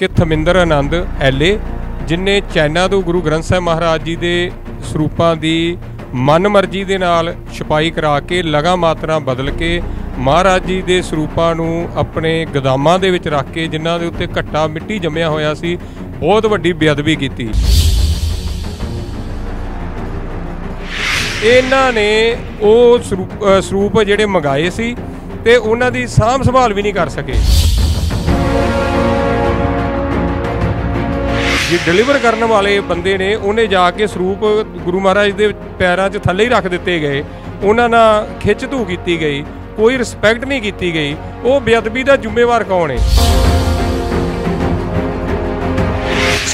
ਕਿ ਥਮਿੰਦਰ ਆਨੰਦ ਐਲਏ ਜਿਨੇ ਚੈਨਾ ਤੋਂ ਗੁਰੂ ਗ੍ਰੰਥ ਸਾਹਿਬ ਮਹਾਰਾਜ ਜੀ ਦੇ ਸਰੂਪਾਂ ਦੀ ਮਨਮਰਜ਼ੀ ਦੇ ਨਾਲ ਛਪਾਈ ਕਰਾ ਕੇ ਲਗਾ ਮਾਤਰਾ ਬਦਲ ਕੇ ਮਹਾਰਾਜ ਜੀ ਦੇ ਸਰੂਪਾਂ ਨੂੰ ਆਪਣੇ ਗਦਾਮਾਂ ਦੇ ਵਿੱਚ ਰੱਖ ਕੇ ਜਿਨ੍ਹਾਂ ਦੇ ਉੱਤੇ ਘੱਟਾ ਮਿੱਟੀ ਜੰਮਿਆ ਹੋਇਆ ਸੀ ਬਹੁਤ ਵੱਡੀ ਬੇਅਦਬੀ ਕੀਤੀ ਇਹਨਾਂ ਨੇ ਉਹ ਸਰੂਪ ਜਿਹੜੇ ਮੰਗਾਏ ਸੀ ਤੇ ਉਹਨਾਂ ਦੀ ਸਾਂਭ ਸੰਭਾਲ ਵੀ ਨਹੀਂ ਕਰ ਸਕੇ ਜੇ ਡਿਲੀਵਰ ਕਰਨ ਵਾਲੇ ਬੰਦੇ ਨੇ ਉਹਨੇ ਜਾ ਕੇ ਸਰੂਪ ਗੁਰੂ ਮਹਾਰਾਜ ਦੇ ਪੈਰਾਂ 'ਚ ਥੱਲੇ ਹੀ ਰੱਖ ਦਿੱਤੇ ਗਏ ਉਹਨਾਂ ਨਾਲ ਖਿੱਚ ਧੂ ਕੀਤੀ ਗਈ ਕੋਈ ਰਿਸਪੈਕਟ ਨਹੀਂ ਕੀਤੀ ਗਈ ਉਹ ਬੇਅਦਬੀ ਦਾ ਜ਼ਿੰਮੇਵਾਰ ਕੌਣ ਹੈ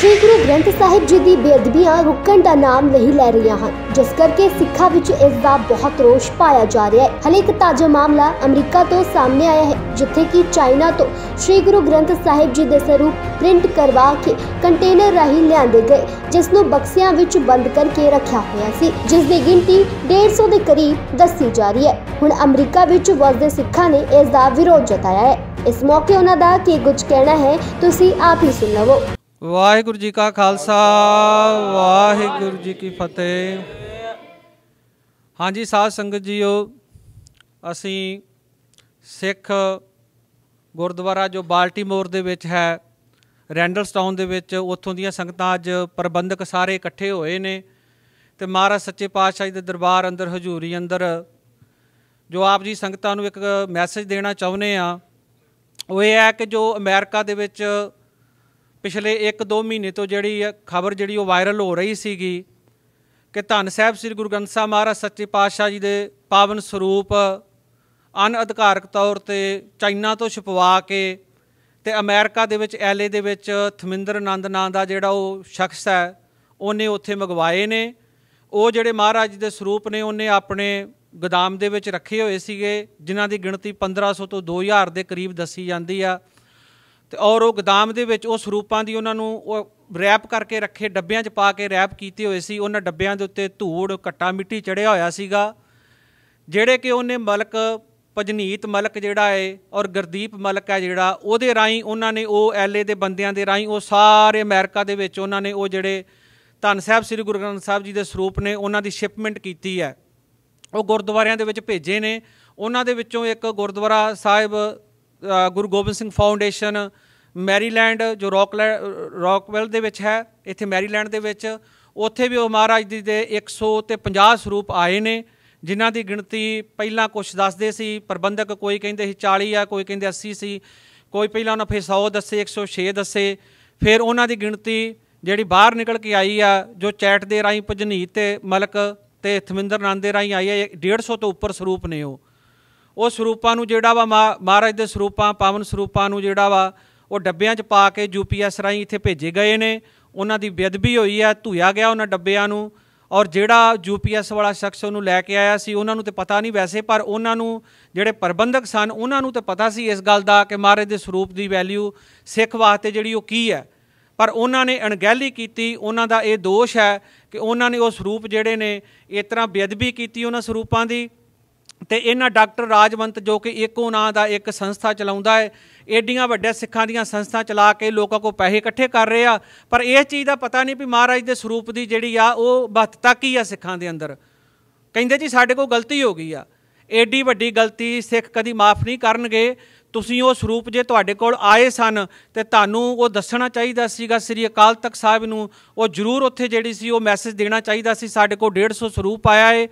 ਸ਼੍ਰੀ ਗੁਰੂ ਗ੍ਰੰਥ ਸਾਹਿਬ ਜੀ ਦੀ ਬੇਅਦਬੀਆਂ ਰੁਕਣ ਦਾ ਨਾਮ ਨਹੀਂ ਲੈ ਰਹੀਆਂ ਹਨ ਜਿਸ ਕਰਕੇ ਸਿੱਖਾਂ ਵਿੱਚ ਇਸ ਦਾ ਬਹੁਤ ਰੋਸ਼ ਪਾਇਆ ਜਾ ਰਿਹਾ ਹੈ ਹਲੇ ਇੱਕ ਤਾਜ਼ਾ ਮਾਮਲਾ ਅਮਰੀਕਾ ਤੋਂ ਸਾਹਮਣੇ ਆਇਆ ਹੈ ਜਿੱਥੇ ਕਿ ਚਾਈਨਾ ਤੋਂ ਸ਼੍ਰੀ ਗੁਰੂ ਗ੍ਰੰਥ ਸਾਹਿਬ ਜੀ ਦੇ ਸਰੂਪ ਪ੍ਰਿੰਟ ਕਰਵਾ ਕੇ ਕੰਟੇਨਰ ਰਾਹੀਂ ਲਿਆਂਦੇ ਗਏ ਜਿਸ ਨੂੰ ਬਕਸਿਆਂ ਵਿੱਚ ਬੰਦ ਕਰਕੇ ਰੱਖਿਆ ਹੋਇਆ ਸੀ ਜਿਸ ਦੀ ਗਿਣਤੀ 150 ਦੇ ਕਰੀਬ ਦੱਸੀ ਜਾ ਰਹੀ ਹੈ ਹੁਣ ਅਮਰੀਕਾ ਵਿੱਚ ਵਸਦੇ ਸਿੱਖਾਂ ਨੇ ਇਸ ਦਾ ਵਿਰੋਧ ਜਤਾਇਆ ਹੈ ਇਸ ਮੌਕੇ ਉਹਨਾਂ ਦਾ ਕੀ ਕੁਝ ਕਹਿਣਾ ਹੈ ਤੁਸੀਂ ਆਪ ਹੀ ਸੁਣ ਲਵੋ ਵਾਹਿਗੁਰੂ ਜੀ ਕਾ ਖਾਲਸਾ ਵਾਹਿਗੁਰੂ ਜੀ ਕੀ ਫਤਿਹ ਹਾਂਜੀ ਸਾਧ ਸੰਗਤ ਜੀਓ ਅਸੀਂ ਸਿੱਖ ਗੁਰਦੁਆਰਾ ਜੋ ਬਾਲਟੀਮੋਰ ਦੇ ਵਿੱਚ ਹੈ ਰੈਂਡਲਸ ਟਾਊਨ ਦੇ ਵਿੱਚ ਉੱਥੋਂ ਦੀਆਂ ਸੰਗਤਾਂ ਅੱਜ ਪ੍ਰਬੰਧਕ ਸਾਰੇ ਇਕੱਠੇ ਹੋਏ ਨੇ ਤੇ ਮਹਾਰਾਜ ਸੱਚੇ ਪਾਤਸ਼ਾਹ ਜੀ ਦੇ ਦਰਬਾਰ ਅੰਦਰ ਹਜ਼ੂਰੀ ਅੰਦਰ ਜੋ ਆਪ ਜੀ ਸੰਗਤਾਂ ਨੂੰ ਇੱਕ ਮੈਸੇਜ ਦੇਣਾ ਚਾਹੁੰਦੇ ਆ ਉਹ ਇਹ ਹੈ ਕਿ ਜੋ ਅਮਰੀਕਾ ਦੇ ਵਿੱਚ ਪਿਛਲੇ 1-2 ਮਹੀਨੇ ਤੋਂ ਜਿਹੜੀ ਖਬਰ ਜਿਹੜੀ ਉਹ ਵਾਇਰਲ ਹੋ ਰਹੀ ਸੀਗੀ ਕਿ ਧੰਨ ਸਾਹਿਬ ਸ੍ਰੀ ਗੁਰੂ ਗ੍ਰੰਥ ਸਾਹਿਬ ਮਹਾਰਾਜ ਸੱਚੇ ਪਾਤਸ਼ਾਹ ਜੀ ਦੇ ਪਾਵਨ ਸਰੂਪ ਅਨ ਅਧਿਕਾਰਕ ਤੌਰ ਤੇ ਚਾਈਨਾ ਤੋਂ ਛਪਵਾ ਕੇ ਤੇ ਅਮਰੀਕਾ ਦੇ ਵਿੱਚ ਐਲਏ ਦੇ ਵਿੱਚ ਥਮਿੰਦਰ ਆਨੰਦ ਨਾਂ ਦਾ ਜਿਹੜਾ ਉਹ ਸ਼ਖਸ ਹੈ ਉਹਨੇ ਉੱਥੇ ਮੰਗਵਾਏ ਨੇ ਉਹ ਜਿਹੜੇ ਮਹਾਰਾਜ ਦੇ ਸਰੂਪ ਨੇ ਉਹਨੇ ਆਪਣੇ ਗੋਦਾਮ ਦੇ ਵਿੱਚ ਰੱਖੇ ਹੋਏ ਸੀਗੇ ਜਿਨ੍ਹਾਂ ਦੀ ਗਿਣਤੀ 1500 ਤੋਂ 2000 ਦੇ ਕਰੀਬ ਦੱਸੀ ਜਾਂਦੀ ਆ ਤੇ ਔਰ ਉਹ ਗਦਾਮ ਦੇ ਵਿੱਚ ਉਸ ਰੂਪਾਂ ਦੀ ਉਹਨਾਂ ਨੂੰ ਉਹ ਰੈਪ ਕਰਕੇ ਰੱਖੇ ਡੱਬਿਆਂ 'ਚ ਪਾ ਕੇ ਰੈਪ ਕੀਤੇ ਹੋਏ ਸੀ ਉਹਨਾਂ ਡੱਬਿਆਂ ਦੇ ਉੱਤੇ ਧੂੜ ਕੱਟਾ ਮਿੱਟੀ ਚੜਿਆ ਹੋਇਆ ਸੀਗਾ ਜਿਹੜੇ ਕਿ ਉਹਨੇ ਮਲਕ ਪਜਨੀਤ ਮਲਕ ਜਿਹੜਾ ਏ ਔਰ ਗਰਦੀਪ ਮਲਕ ਹੈ ਜਿਹੜਾ ਉਹਦੇ ਰਾਈ ਉਹਨਾਂ ਨੇ ਉਹ ਐਲਏ ਦੇ ਬੰਦਿਆਂ ਦੇ ਰਾਈ ਉਹ ਸਾਰੇ ਅਮਰੀਕਾ ਦੇ ਵਿੱਚ ਉਹਨਾਂ ਨੇ ਉਹ ਜਿਹੜੇ ਧੰਨ ਸਾਹਿਬ ਸ੍ਰੀ ਗੁਰੂ ਗ੍ਰੰਥ ਸਾਹਿਬ ਜੀ ਦੇ ਸਰੂਪ ਨੇ ਉਹਨਾਂ ਦੀ ਸ਼ਿਪਮੈਂਟ ਕੀਤੀ ਹੈ ਉਹ ਗੁਰਦੁਆਰਿਆਂ ਦੇ ਵਿੱਚ ਭੇਜੇ ਨੇ ਉਹਨਾਂ ਦੇ ਵਿੱਚੋਂ ਇੱਕ ਗੁਰਦੁਆਰਾ ਸਾਹਿਬ ਗੁਰੂ ਗੋਬਿੰਦ ਸਿੰਘ ਫਾਊਂਡੇਸ਼ਨ ਮੈਰੀਲੈਂਡ ਜੋ ਰੌਕ ਰੌਕਵੈਲ ਦੇ ਵਿੱਚ ਹੈ ਇੱਥੇ ਮੈਰੀਲੈਂਡ ਦੇ ਵਿੱਚ ਉੱਥੇ ਵੀ ਉਹ ਮਹਾਰਾਜ ਜੀ ਦੇ 100 ਤੇ 50 ਸਰੂਪ ਆਏ ਨੇ ਜਿਨ੍ਹਾਂ ਦੀ ਗਿਣਤੀ ਪਹਿਲਾਂ ਕੁਝ ਦੱਸਦੇ ਸੀ ਪ੍ਰਬੰਧਕ ਕੋਈ ਕਹਿੰਦੇ ਸੀ 40 ਆ ਕੋਈ ਕਹਿੰਦੇ 80 ਸੀ ਕੋਈ ਪਹਿਲਾਂ ਉਹਨਾਂ ਫਿਰ 100 ਦੱਸੇ 106 ਦੱਸੇ ਫਿਰ ਉਹਨਾਂ ਦੀ ਗਿਣਤੀ ਜਿਹੜੀ ਬਾਹਰ ਨਿਕਲ ਕੇ ਆਈ ਆ ਜੋ ਚੈਟ ਦੇ ਰਾਹੀਂ ਭਜਨੀਤ ਤੇ ਮਲਕ ਤੇ ਥਮਿੰਦਰ ਨੰਦ ਦੇ ਰਾਹੀਂ ਆਈ ਆ 150 ਤੋਂ ਉੱਪਰ ਸਰੂਪ ਨੇ ਉਹ ਉਹ ਸਰੂਪਾਂ ਨੂੰ ਜਿਹੜਾ ਵਾ ਮਹਾਰਾਜ ਦੇ ਸਰੂਪਾਂ ਪਾਵਨ ਸਰੂਪਾਂ ਨੂੰ ਜਿਹੜਾ ਵਾ ਉਹ ਡੱਬਿਆਂ 'ਚ ਪਾ ਕੇ ਯੂਪੀਐਸ ਰਾਹੀਂ ਇੱਥੇ ਭੇਜੇ ਗਏ ਨੇ ਉਹਨਾਂ ਦੀ ਬੇਦਬੀ ਹੋਈ ਹੈ ਧੂਇਆ ਗਿਆ ਉਹਨਾਂ ਡੱਬਿਆਂ ਨੂੰ ਔਰ ਜਿਹੜਾ ਯੂਪੀਐਸ ਵਾਲਾ ਸ਼ਖਸ ਉਹਨੂੰ ਲੈ ਕੇ ਆਇਆ ਸੀ ਉਹਨਾਂ ਨੂੰ ਤੇ ਪਤਾ ਨਹੀਂ ਵੈਸੇ ਪਰ ਉਹਨਾਂ ਨੂੰ ਜਿਹੜੇ ਪ੍ਰਬੰਧਕ ਸਨ ਉਹਨਾਂ ਨੂੰ ਤੇ ਪਤਾ ਸੀ ਇਸ ਗੱਲ ਦਾ ਕਿ ਮਹਾਰਾਜ ਦੇ ਸਰੂਪ ਦੀ ਵੈਲਿਊ ਸਿੱਖ ਵਾਸਤੇ ਜਿਹੜੀ ਉਹ ਕੀ ਹੈ ਪਰ ਉਹਨਾਂ ਨੇ ਅਣਗਹਿਲੀ ਕੀਤੀ ਉਹਨਾਂ ਦਾ ਇਹ ਦੋਸ਼ ਹੈ ਕਿ ਉਹਨਾਂ ਨੇ ਉਹ ਸਰੂਪ ਜਿਹੜੇ ਨੇ ਇਸ ਤਰ੍ਹਾਂ ਕੀਤੀ ਉਹਨਾਂ ਸਰੂਪਾਂ ਦੀ ਤੇ ਇਹਨਾਂ ਡਾਕਟਰ ਰਾਜਵੰਤ ਜੋ ਕਿ ਏਕੋ ਨਾਂ ਦਾ ਇੱਕ ਸੰਸਥਾ ਚਲਾਉਂਦਾ ਹੈ ਏਡੀਆਂ ਵੱਡੇ ਸਿੱਖਾਂ ਦੀਆਂ ਸੰਸਥਾ ਚਲਾ ਕੇ ਲੋਕਾਂ ਕੋ ਪੈਸੇ ਇਕੱਠੇ ਕਰ ਰਹੇ ਆ ਪਰ ਇਹ ਚੀਜ਼ ਦਾ ਪਤਾ ਨਹੀਂ ਵੀ ਮਹਾਰਾਜ ਦੇ ਸਰੂਪ ਦੀ ਜਿਹੜੀ ਆ ਉਹ ਬੱਤ ਤੱਕ ਹੀ ਆ ਸਿੱਖਾਂ ਦੇ ਅੰਦਰ ਕਹਿੰਦੇ ਜੀ ਸਾਡੇ ਕੋ ਗਲਤੀ ਹੋ ਗਈ ਆ ਏਡੀ ਵੱਡੀ ਗਲਤੀ ਸਿੱਖ ਕਦੀ ਮਾਫ ਨਹੀਂ ਕਰਨਗੇ ਤੁਸੀਂ ਉਸ ਰੂਪ ਜੇ ਤੁਹਾਡੇ ਕੋਲ ਆਏ ਸਨ ਤੇ ਤੁਹਾਨੂੰ ਉਹ ਦੱਸਣਾ ਚਾਹੀਦਾ ਸੀਗਾ ਸ੍ਰੀ ਅਕਾਲ ਤਖਤ ਸਾਹਿਬ ਨੂੰ ਉਹ ਜ਼ਰੂਰ ਉੱਥੇ ਜਿਹੜੀ ਸੀ ਉਹ ਮੈਸੇਜ ਦੇਣਾ ਚਾਹੀਦਾ ਸੀ ਸਾਡੇ ਕੋਲ 150 ਸਰੂਪ ਆਇਆ ਏ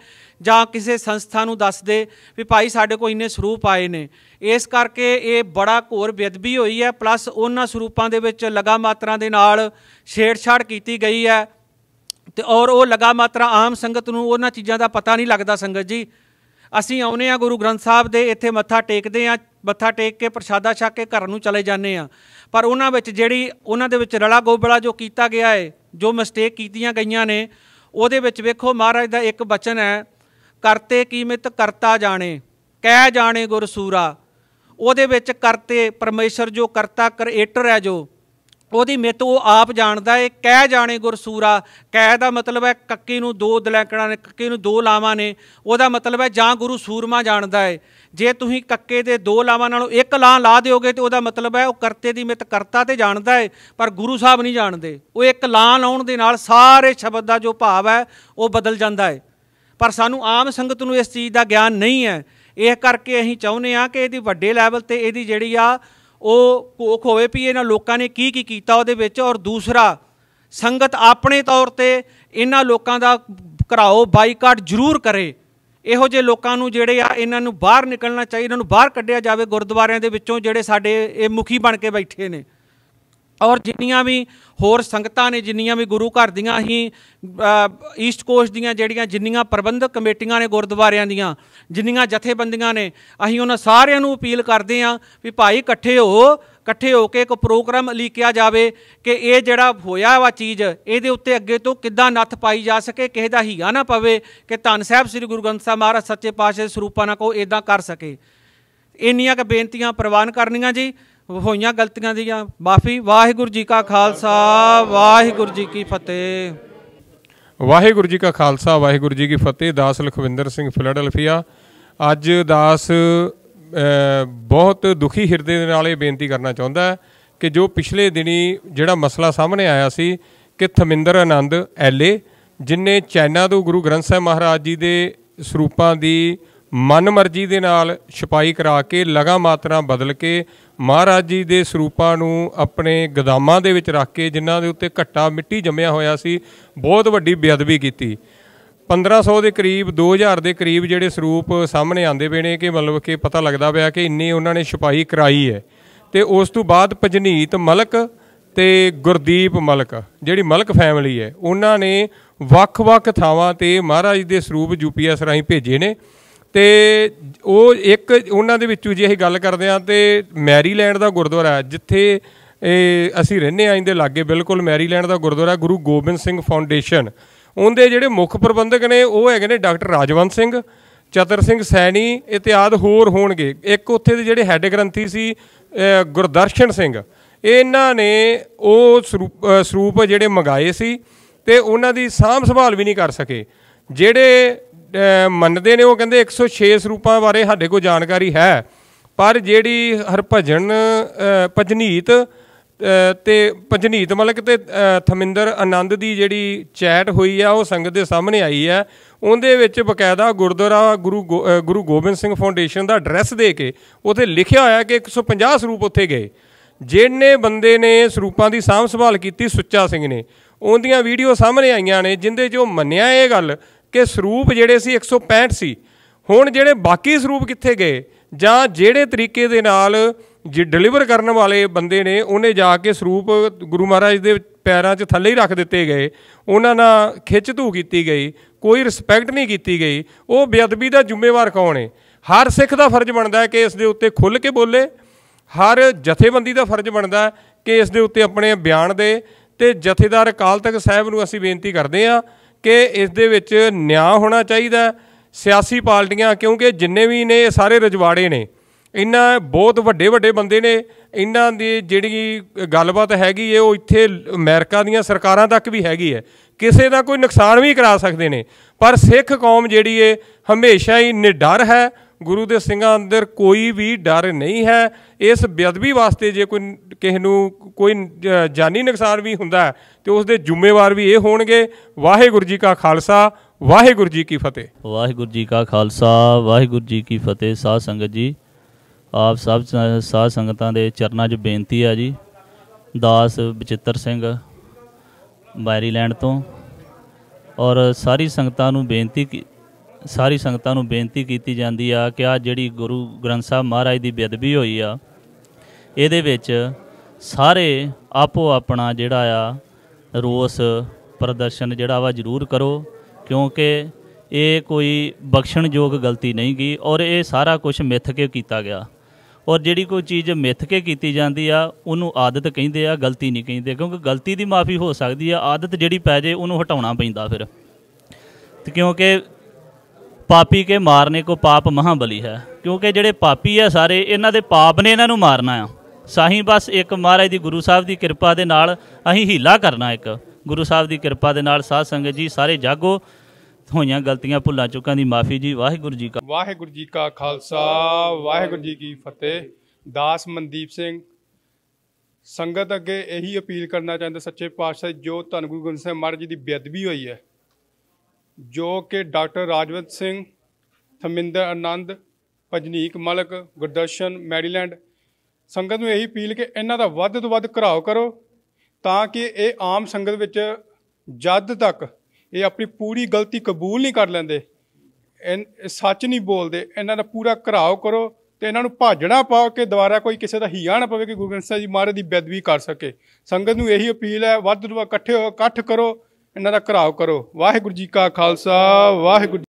ਜਾਂ ਕਿਸੇ ਸੰਸਥਾ ਨੂੰ ਦੱਸ ਦੇ ਵੀ ਭਾਈ ਸਾਡੇ ਕੋਲ ਇੰਨੇ ਸਰੂਪ ਆਏ ਨੇ ਇਸ ਕਰਕੇ ਇਹ ਬੜਾ ਘੋਰ ਬੇਅਦਬੀ ਹੋਈ ਹੈ ਪਲੱਸ ਉਹਨਾਂ ਸਰੂਪਾਂ ਦੇ ਵਿੱਚ ਲਗਾ ਮਾਤਰਾ ਦੇ ਨਾਲ ਛੇੜਛਾੜ ਕੀਤੀ ਗਈ ਹੈ ਤੇ ਔਰ ਉਹ ਲਗਾ ਮਾਤਰਾ ਆਮ ਸੰਗਤ ਨੂੰ ਉਹਨਾਂ ਚੀਜ਼ਾਂ ਦਾ ਪਤਾ ਨਹੀਂ ਲੱਗਦਾ ਸੰਗਤ ਜੀ ਅਸੀਂ ਆਉਨੇ ਆ ਗੁਰੂ ਗ੍ਰੰਥ ਸਾਹਿਬ ਦੇ ਇੱਥੇ ਮੱਥਾ ਟੇਕਦੇ ਆ ਮੱਥਾ ਟੇਕ ਕੇ ਪ੍ਰਸ਼ਾਦਾ ਛਕ ਕੇ ਘਰ ਨੂੰ ਚਲੇ ਜਾਂਦੇ ਆ ਪਰ ਉਹਨਾਂ ਵਿੱਚ ਜਿਹੜੀ ਉਹਨਾਂ ਦੇ ਵਿੱਚ ਰਲਾ ਗੋਬਲਾ ਜੋ ਕੀਤਾ ਗਿਆ ਹੈ ਜੋ ਮਿਸਟੇਕ ਕੀਤੀਆਂ ਗਈਆਂ ਨੇ ਉਹਦੇ ਵਿੱਚ ਵੇਖੋ ਮਹਾਰਾਜ ਦਾ ਇੱਕ ਬਚਨ ਹੈ ਕਰਤੇ ਕੀਮਤ ਕਰਤਾ ਜਾਣੇ ਕਹਿ ਜਾਣੇ ਗੁਰਸੂਰਾ ਉਹਦੇ ਵਿੱਚ ਕਰਤੇ ਪਰਮੇਸ਼ਰ ਜੋ ਕਰਤਾ ਕ੍ਰੀਏਟਰ ਹੈ ਜੋ ਉਹਦੀ ਮਿੱਤ ਉਹ ਆਪ ਜਾਣਦਾ ਏ ਕਹਿ ਜਾਣੇ ਗੁਰਸੂਰਾ ਕਹਿ ਦਾ ਮਤਲਬ ਹੈ ਕੱਕੀ ਨੂੰ ਦੋ ਦਲੈਂਕੜਾਂ ਨੇ ਕੱਕੇ ਨੂੰ ਦੋ ਲਾਵਾਂ ਨੇ ਉਹਦਾ ਮਤਲਬ ਹੈ ਜਾਂ ਗੁਰੂ ਸੂਰਮਾ ਜਾਣਦਾ ਏ ਜੇ ਤੁਸੀਂ ਕੱਕੇ ਦੇ ਦੋ ਲਾਵਾਂ ਨਾਲੋਂ ਇੱਕ ਲਾਂ ਲਾ ਦਿਓਗੇ ਤੇ ਉਹਦਾ ਮਤਲਬ ਹੈ ਉਹ ਕਰਤੇ ਦੀ ਮਿੱਤ ਕਰਤਾ ਤੇ ਜਾਣਦਾ ਏ ਪਰ ਗੁਰੂ ਸਾਹਿਬ ਨਹੀਂ ਜਾਣਦੇ ਉਹ ਇੱਕ ਲਾਂ ਲਾਉਣ ਦੇ ਨਾਲ ਸਾਰੇ ਸ਼ਬਦ ਦਾ ਜੋ ਭਾਵ ਹੈ ਉਹ ਬਦਲ ਜਾਂਦਾ ਏ ਪਰ ਸਾਨੂੰ ਆਮ ਸੰਗਤ ਨੂੰ ਇਸ ਚੀਜ਼ ਦਾ ਗਿਆਨ ਨਹੀਂ ਹੈ ਇਹ ਕਰਕੇ ਅਸੀਂ ਚਾਹੁੰਦੇ ਆ ਕਿ ਇਹਦੀ ਵੱਡੇ ਲੈਵਲ ਤੇ ਇਹਦੀ ਜਿਹੜੀ ਆ ਉਹ ਭੋਖ ਹੋਵੇ ਵੀ ਇਹਨਾਂ ਲੋਕਾਂ ਨੇ ਕੀ ਕੀ ਕੀਤਾ ਉਹਦੇ ਵਿੱਚ ਔਰ ਦੂਸਰਾ ਸੰਗਤ ਆਪਣੇ ਤੌਰ ਤੇ ਇਹਨਾਂ ਲੋਕਾਂ ਦਾ ਘਰਾਓ ਬਾਈਕਾਟ ਜ਼ਰੂਰ ਕਰੇ ਇਹੋ ਜਿਹੇ ਲੋਕਾਂ ਨੂੰ ਜਿਹੜੇ ਆ ਇਹਨਾਂ ਨੂੰ ਬਾਹਰ ਨਿਕਲਣਾ ਚਾਹੀਦਾ ਇਹਨਾਂ ਨੂੰ ਬਾਹਰ ਕੱਢਿਆ ਜਾਵੇ ਗੁਰਦੁਆਰਿਆਂ ਦੇ ਵਿੱਚੋਂ ਜਿਹੜੇ ਸਾਡੇ ਇਹ ਮੁਖੀ ਬਣ ਕੇ ਬੈਠੇ ਨੇ ਔਰ ਜਿੰਨੀਆਂ ਵੀ ਹੋਰ ਸੰਗਤਾਂ ਨੇ ਜਿੰਨੀਆਂ ਵੀ ਗੁਰੂ ਘਰ ਦੀਆਂ ਹੀ ਈਸਟ ਕੋਸਟ ਦੀਆਂ ਜਿਹੜੀਆਂ ਜਿੰਨੀਆਂ ਪ੍ਰਬੰਧਕ ਕਮੇਟੀਆਂ ਨੇ ਗੁਰਦੁਆਰਿਆਂ ਦੀਆਂ ਜਿੰਨੀਆਂ ਜਥੇਬੰਦੀਆਂ ਨੇ ਅਸੀਂ ਉਹਨਾਂ ਸਾਰਿਆਂ ਨੂੰ ਅਪੀਲ ਕਰਦੇ ਆਂ ਵੀ ਭਾਈ ਇਕੱਠੇ ਹੋ ਇਕੱਠੇ ਹੋ ਕੇ ਇੱਕ ਪ੍ਰੋਗਰਾਮ ਲਿਖਿਆ ਜਾਵੇ ਕਿ ਇਹ ਜਿਹੜਾ ਹੋਇਆ ਵਾ ਚੀਜ਼ ਇਹਦੇ ਉੱਤੇ ਅੱਗੇ ਤੋਂ ਕਿੱਦਾਂ ਨੱਥ ਪਾਈ ਜਾ ਸਕੇ ਕਿਸੇ ਦਾ ਹੀਆ ਨਾ ਪਵੇ ਕਿ ਧੰਨ ਸਾਹਿਬ ਸ੍ਰੀ ਗੁਰੂ ਗ੍ਰੰਥ ਸਾਹਿਬ ਮਹਾਰਾਜ ਸੱਚੇ ਪਾਤਸ਼ਾਹ ਦੇ ਸਰੂਪਾਂ ਨਾਲ ਕੋ ਇਦਾਂ ਕਰ ਸਕੇ ਇੰਨੀਆਂ ਕ ਬੇਨਤੀਆਂ ਪ੍ਰਵਾਨ ਕਰਨੀਆਂ ਜੀ ਹੋਈਆਂ ਗਲਤੀਆਂ ਦੀਆਂ ਮਾਫੀ ਵਾਹਿਗੁਰੂ ਜੀ ਕਾ ਖਾਲਸਾ ਵਾਹਿਗੁਰੂ ਜੀ ਕੀ ਫਤਿਹ ਵਾਹਿਗੁਰੂ ਜੀ ਕਾ ਖਾਲਸਾ ਵਾਹਿਗੁਰੂ ਜੀ ਕੀ ਫਤਿਹ ਦਾਸ ਲਖਵਿੰਦਰ ਸਿੰਘ ਫਿਲਡਲਫੀਆ ਅੱਜ ਦਾਸ ਬਹੁਤ ਦੁਖੀ ਹਿਰਦੇ ਦੇ ਨਾਲ ਇਹ ਬੇਨਤੀ ਕਰਨਾ ਚਾਹੁੰਦਾ ਹੈ ਕਿ ਜੋ ਪਿਛਲੇ ਦਿਨੀ ਜਿਹੜਾ ਮਸਲਾ ਸਾਹਮਣੇ ਆਇਆ ਸੀ ਕਿ ਥਮਿੰਦਰ ਆਨੰਦ ਐਲਏ ਜਿਨਨੇ ਚੈਨਾ ਤੋਂ ਗੁਰੂ ਗ੍ਰੰਥ ਸਾਹਿਬ ਮਹਾਰਾਜ ਜੀ ਦੇ ਸਰੂਪਾਂ ਦੀ ਮਨਮਰਜ਼ੀ ਦੇ ਨਾਲ ਛਪਾਈ ਕਰਾ ਕੇ ਲਗਾ ਮਾਤਰਾ ਬਦਲ ਕੇ ਮਹਾਰਾਜ ਜੀ ਦੇ ਸਰੂਪਾਂ ਨੂੰ ਆਪਣੇ ਗਦਾਮਾਂ ਦੇ ਵਿੱਚ ਰੱਖ ਕੇ ਜਿਨ੍ਹਾਂ ਦੇ ਉੱਤੇ ਘੱਟਾ ਮਿੱਟੀ ਜੰਮਿਆ ਹੋਇਆ ਸੀ ਬਹੁਤ ਵੱਡੀ ਬੇਅਦਬੀ ਕੀਤੀ 1500 ਦੇ ਕਰੀਬ 2000 ਦੇ ਕਰੀਬ ਜਿਹੜੇ ਸਰੂਪ ਸਾਹਮਣੇ ਆਂਦੇ ਪਏ ਨੇ ਕਿ ਮਤਲਬ ਕਿ ਪਤਾ ਲੱਗਦਾ ਪਿਆ ਕਿ ਇੰਨੀ ਉਹਨਾਂ ਨੇ ਛਪਾਈ ਕਰਾਈ ਹੈ ਤੇ ਉਸ ਤੋਂ ਬਾਅਦ ਪਜਨੀਤ ਮਲਕ ਤੇ ਗੁਰਦੀਪ ਮਲਕ ਜਿਹੜੀ ਮਲਕ ਫੈਮਿਲੀ ਹੈ ਉਹਨਾਂ ਨੇ ਵੱਖ-ਵੱਖ ਥਾਵਾਂ ਤੇ ਮਹਾਰਾਜ ਦੇ ਸਰੂਪ ਯੂਪੀਐਸ ਰਾਹੀਂ ਭੇਜੇ ਨੇ ਤੇ ਉਹ ਇੱਕ ਉਹਨਾਂ ਦੇ ਵਿੱਚੋਂ ਜੇ ਅਸੀਂ ਗੱਲ ਕਰਦੇ ਆ ਤੇ ਮੈਰੀਲੈਂਡ ਦਾ ਗੁਰਦੁਆਰਾ ਜਿੱਥੇ ਅਸੀਂ ਰਹਿੰਦੇ ਆਂ ਇਹਦੇ ਲਾਗੇ ਬਿਲਕੁਲ ਮੈਰੀਲੈਂਡ ਦਾ ਗੁਰਦੁਆਰਾ ਗੁਰੂ ਗੋਬਿੰਦ ਸਿੰਘ ਫਾਊਂਡੇਸ਼ਨ ਉਹਦੇ ਜਿਹੜੇ ਮੁੱਖ ਪ੍ਰਬੰਧਕ ਨੇ ਉਹ ਹੈਗੇ ਨੇ ਡਾਕਟਰ ਰਾਜਵੰਤ ਸਿੰਘ ਚਤਰ ਸਿੰਘ ਸੈਣੀ ਇਤਿਆਦ ਹੋਰ ਹੋਣਗੇ ਇੱਕ ਉੱਥੇ ਦੇ ਜਿਹੜੇ ਹੈੱਡ ਗ੍ਰੰਥੀ ਸੀ ਗੁਰਦਰਸ਼ਨ ਸਿੰਘ ਇਹਨਾਂ ਨੇ ਉਹ ਸਰੂਪ ਜਿਹੜੇ ਮੰਗਾਏ ਸੀ ਤੇ ਉਹਨਾਂ ਦੀ ਸਾਂਭ ਸੰਭਾਲ ਵੀ ਨਹੀਂ ਕਰ ਸਕੇ ਜਿਹੜੇ ਮੰਨਦੇ ਨੇ ਉਹ ਕਹਿੰਦੇ 106 ਸਰੂਪਾਂ ਬਾਰੇ ਸਾਡੇ ਕੋਲ ਜਾਣਕਾਰੀ ਹੈ ਪਰ ਜਿਹੜੀ ਹਰਭਜਨ ਪਜਨੀਤ ਤੇ ਪਜਨੀਤ ਮਲਕ ਤੇ ਥਮਿੰਦਰ ਆਨੰਦ ਦੀ ਜਿਹੜੀ ਚੈਟ ਹੋਈ ਆ ਉਹ ਸੰਗਤ ਦੇ ਸਾਹਮਣੇ ਆਈ ਆ ਉਹਦੇ ਵਿੱਚ ਬਕਾਇਦਾ ਗੁਰਦੁਆਰਾ ਗੁਰੂ ਗੁਰੂ ਗੋਬਿੰਦ ਸਿੰਘ ਫਾਊਂਡੇਸ਼ਨ ਦਾ ਐਡਰੈਸ ਦੇ ਕੇ ਉਥੇ ਲਿਖਿਆ ਹੋਇਆ ਕਿ 150 ਸਰੂਪ ਉੱਥੇ ਗਏ ਜਿਹਨੇ ਬੰਦੇ ਨੇ ਸਰੂਪਾਂ ਦੀ ਸਾਂਭ ਸੰਭਾਲ ਕੀਤੀ ਸੁੱਚਾ ਸਿੰਘ ਨੇ ਉਹਦੀਆਂ ਵੀਡੀਓ ਸਾਹਮਣੇ ਆਈਆਂ ਨੇ ਜਿੰਦੇ ਜੋ ਮੰਨਿਆ ਇਹ ਗੱਲ ਕਿ ਸਰੂਪ ਜਿਹੜੇ ਸੀ 165 ਸੀ ਹੁਣ ਜਿਹੜੇ ਬਾਕੀ ਸਰੂਪ ਕਿੱਥੇ ਗਏ ਜਾਂ ਜਿਹੜੇ ਤਰੀਕੇ ਦੇ ਨਾਲ ਜੇ ਡਿਲੀਵਰ ਕਰਨ ਵਾਲੇ ਬੰਦੇ ਨੇ ਉਹਨੇ ਜਾ ਕੇ ਸਰੂਪ ਗੁਰੂ ਮਹਾਰਾਜ ਦੇ ਪੈਰਾਂ 'ਚ ਥੱਲੇ ਹੀ ਰੱਖ ਦਿੱਤੇ ਗਏ ਉਹਨਾਂ ਨਾਲ ਖਿੱਚ ਧੂ ਕੀਤੀ ਗਈ ਕੋਈ ਰਿਸਪੈਕਟ ਨਹੀਂ ਕੀਤੀ ਗਈ ਉਹ ਬੇਅਦਬੀ ਦਾ ਜ਼ਿੰਮੇਵਾਰ ਕੌਣ ਹੈ ਹਰ ਸਿੱਖ ਦਾ ਫਰਜ਼ ਬਣਦਾ ਹੈ ਕਿ ਇਸ ਦੇ ਉੱਤੇ ਖੁੱਲ ਕੇ ਬੋਲੇ ਹਰ ਜਥੇਬੰਦੀ ਦਾ ਫਰਜ਼ ਬਣਦਾ ਕਿ ਇਸ ਦੇ ਉੱਤੇ ਆਪਣੇ ਬਿਆਨ ਦੇ ਤੇ ਜਥੇਦਾਰ ਅਕਾਲ ਤਖਤ ਸਾਹਿਬ ਨੂੰ ਅਸੀਂ ਬੇਨਤੀ ਕਰਦੇ ਹਾਂ ਕਿ ਇਸ ਦੇ ਵਿੱਚ ਨਿਆਂ ਹੋਣਾ ਚਾਹੀਦਾ ਸਿਆਸੀ ਪਾਰਟੀਆਂ ਕਿਉਂਕਿ ਜਿੰਨੇ ਵੀ ਨੇ ਸਾਰੇ ਰਜਵਾੜੇ ਨੇ ਇਹਨਾਂ ਬਹੁਤ ਵੱਡੇ ਵੱਡੇ ਬੰਦੇ ਨੇ ਇਹਨਾਂ ਦੀ ਜਿਹੜੀ ਗੱਲਬਾਤ ਹੈਗੀ ਏ ਉਹ ਇੱਥੇ ਅਮਰੀਕਾ ਦੀਆਂ ਸਰਕਾਰਾਂ ਤੱਕ ਵੀ ਹੈਗੀ ਹੈ ਕਿਸੇ ਦਾ ਕੋਈ ਨੁਕਸਾਨ ਵੀ ਕਰਾ ਸਕਦੇ ਨੇ ਪਰ ਸਿੱਖ ਕੌਮ ਜਿਹੜੀ ਏ ਹਮੇਸ਼ਾ ਹੀ ਨਿਡਰ ਹੈ ਗੁਰੂ ਦੇ ਸਿੰਘਾਂ ਅੰਦਰ ਕੋਈ ਵੀ ਡਰ ਨਹੀਂ ਹੈ ਇਸ ਬੇਅਦਬੀ ਵਾਸਤੇ ਜੇ ਕੋਈ ਕਿਸੇ ਨੂੰ ਕੋਈ ਜਾਨੀ ਨੁਕਸਾਨ ਵੀ ਹੁੰਦਾ ਤੇ ਉਸ ਦੇ ਜ਼ਿੰਮੇਵਾਰ ਵੀ ਇਹ ਹੋਣਗੇ ਵਾਹਿਗੁਰੂ ਜੀ ਕਾ ਖਾਲਸਾ ਵਾਹਿਗੁਰੂ ਜੀ ਕੀ ਫਤਿਹ ਵਾਹਿਗੁਰੂ ਜੀ ਕਾ ਖਾਲਸਾ ਵਾਹਿਗੁਰੂ ਜੀ ਕੀ ਫਤਿਹ ਸਾਧ ਸੰਗਤ ਜੀ ਆਪ ਸਭ ਸਾਧ ਸੰਗਤਾਂ ਦੇ ਚਰਨਾਂ 'ਚ ਬੇਨਤੀ ਆ ਜੀ ਦਾਸ ਬਚਿੱਤਰ ਸਿੰਘ ਮੈਰੀਲੈਂਡ ਤੋਂ ਔਰ ਸਾਰੀ ਸੰਗਤਾਂ ਨੂੰ ਬੇਨਤੀ ਸਾਰੀ ਸੰਗਤਾਂ ਨੂੰ ਬੇਨਤੀ ਕੀਤੀ ਜਾਂਦੀ ਆ ਕਿ ਆ ਜਿਹੜੀ ਗੁਰੂ ਗ੍ਰੰਥ ਸਾਹਿਬ ਮਹਾਰਾਜ ਦੀ ਬੇਦਬੀ ਹੋਈ ਆ ਇਹਦੇ ਵਿੱਚ ਸਾਰੇ ਆਪੋ ਆਪਣਾ ਜਿਹੜਾ ਆ ਰੋਸ ਪ੍ਰਦਰਸ਼ਨ ਜਿਹੜਾ ਵਾ ਜ਼ਰੂਰ ਕਰੋ ਕਿਉਂਕਿ ਇਹ ਕੋਈ ਬਖਸ਼ਣਯੋਗ ਗਲਤੀ ਨਹੀਂ ਗਈ ਔਰ ਇਹ ਸਾਰਾ ਕੁਝ ਮਿੱਥ ਕੇ ਕੀਤਾ ਗਿਆ ਔਰ ਜਿਹੜੀ ਕੋਈ ਚੀਜ਼ ਮਿੱਥ ਕੇ ਕੀਤੀ ਜਾਂਦੀ ਆ ਉਹਨੂੰ ਆਦਤ ਕਹਿੰਦੇ ਆ ਗਲਤੀ ਨਹੀਂ ਕਹਿੰਦੇ ਕਿਉਂਕਿ ਗਲਤੀ ਦੀ ਮਾਫੀ ਹੋ ਸਕਦੀ ਆ ਆਦਤ ਜਿਹੜੀ ਪੈ ਜੇ ਉਹਨੂੰ ਹਟਾਉਣਾ ਪੈਂਦਾ ਫਿਰ ਤੇ ਕਿਉਂਕਿ ਪਾਪੀ ਕੇ ਮਾਰਨੇ ਕੋ ਪਾਪ ਮਹਾਬਲੀ ਹੈ ਕਿਉਂਕਿ ਜਿਹੜੇ ਪਾਪੀ ਆ ਸਾਰੇ ਇਹਨਾਂ ਦੇ ਪਾਪ ਨੇ ਇਹਨਾਂ ਨੂੰ ਮਾਰਨਾ ਆ ਸਾਹੀਂ ਬਸ ਇੱਕ ਮਹਾਰਾਜ ਦੀ ਗੁਰੂ ਸਾਹਿਬ ਦੀ ਕਿਰਪਾ ਦੇ ਨਾਲ ਅਸੀਂ ਹੀਲਾ ਕਰਨਾ ਇੱਕ ਗੁਰੂ ਸਾਹਿਬ ਦੀ ਕਿਰਪਾ ਦੇ ਨਾਲ ਸਾਧ ਸੰਗਤ ਜੀ ਸਾਰੇ ਜਾਗੋ ਹੋਈਆਂ ਗਲਤੀਆਂ ਭੁੱਲਾਂ ਚੁੱਕਾਂ ਦੀ ਮਾਫੀ ਜੀ ਵਾਹਿਗੁਰੂ ਜੀ ਕਾ ਵਾਹਿਗੁਰੂ ਜੀ ਕਾ ਖਾਲਸਾ ਵਾਹਿਗੁਰੂ ਜੀ ਕੀ ਫਤਿਹ ਦਾਸ ਮਨਦੀਪ ਸਿੰਘ ਸੰਗਤ ਅੱਗੇ ਇਹੀ ਅਪੀਲ ਕਰਨਾ ਚਾਹੁੰਦਾ ਸੱਚੇ ਪਾਤਸ਼ਾਹ ਜੋ ਧੰਗੂ ਗੁਰੂ ਗੋਬਿੰਦ ਮਹਾਰਾਜ ਦੀ ਬੇਅਦਬੀ ਹੋਈ ਹੈ ਜੋ ਕਿ ਡਾਕਟਰ ਰਾਜਵੰਤ ਸਿੰਘ ਥਮਿੰਦਰ ਆਨੰਦ ਪਜਨੀਕ ਮਲਕ ਗੁਰਦਰਸ਼ਨ ਮੈਰੀਲੈਂਡ ਸੰਗਤ ਨੂੰ ਇਹੀ ਅਪੀਲ ਕਿ ਇਹਨਾਂ ਦਾ ਵੱਧ ਤੋਂ ਵੱਧ ਘਰਾਓ ਕਰੋ ਤਾਂ ਕਿ ਇਹ ਆਮ ਸੰਗਤ ਵਿੱਚ ਜਦ ਤੱਕ ਇਹ ਆਪਣੀ ਪੂਰੀ ਗਲਤੀ ਕਬੂਲ ਨਹੀਂ ਕਰ ਲੈਂਦੇ ਸੱਚ ਨਹੀਂ ਬੋਲਦੇ ਇਹਨਾਂ ਦਾ ਪੂਰਾ ਘਰਾਓ ਕਰੋ ਤੇ ਇਹਨਾਂ ਨੂੰ ਭਾਜੜਾ ਪਾਓ ਕਿ ਦੁਬਾਰਾ ਕੋਈ ਕਿਸੇ ਦਾ ਹੀਆ ਨਾ ਪਵੇ ਕਿ ਗੁਰਗੰਸਾ ਸਾਹਿਬ ਜੀ ਮਾਰੇ ਦੀ ਬੇਦਵੀ ਕਰ ਸਕੇ ਸੰਗਤ ਨੂੰ ਇਹੀ ਅਪੀਲ ਹੈ ਵੱਧ ਤੋਂ ਵੱਧ ਇਕੱਠੇ ਹੋ ਇਕੱਠ ਕਰੋ ਇਹਨਾਂ ਦਾ ਘਰਾਵ ਕਰੋ ਵਾਹਿਗੁਰੂ ਜੀ ਕਾ ਖਾਲਸਾ ਵਾਹਿਗੁਰੂ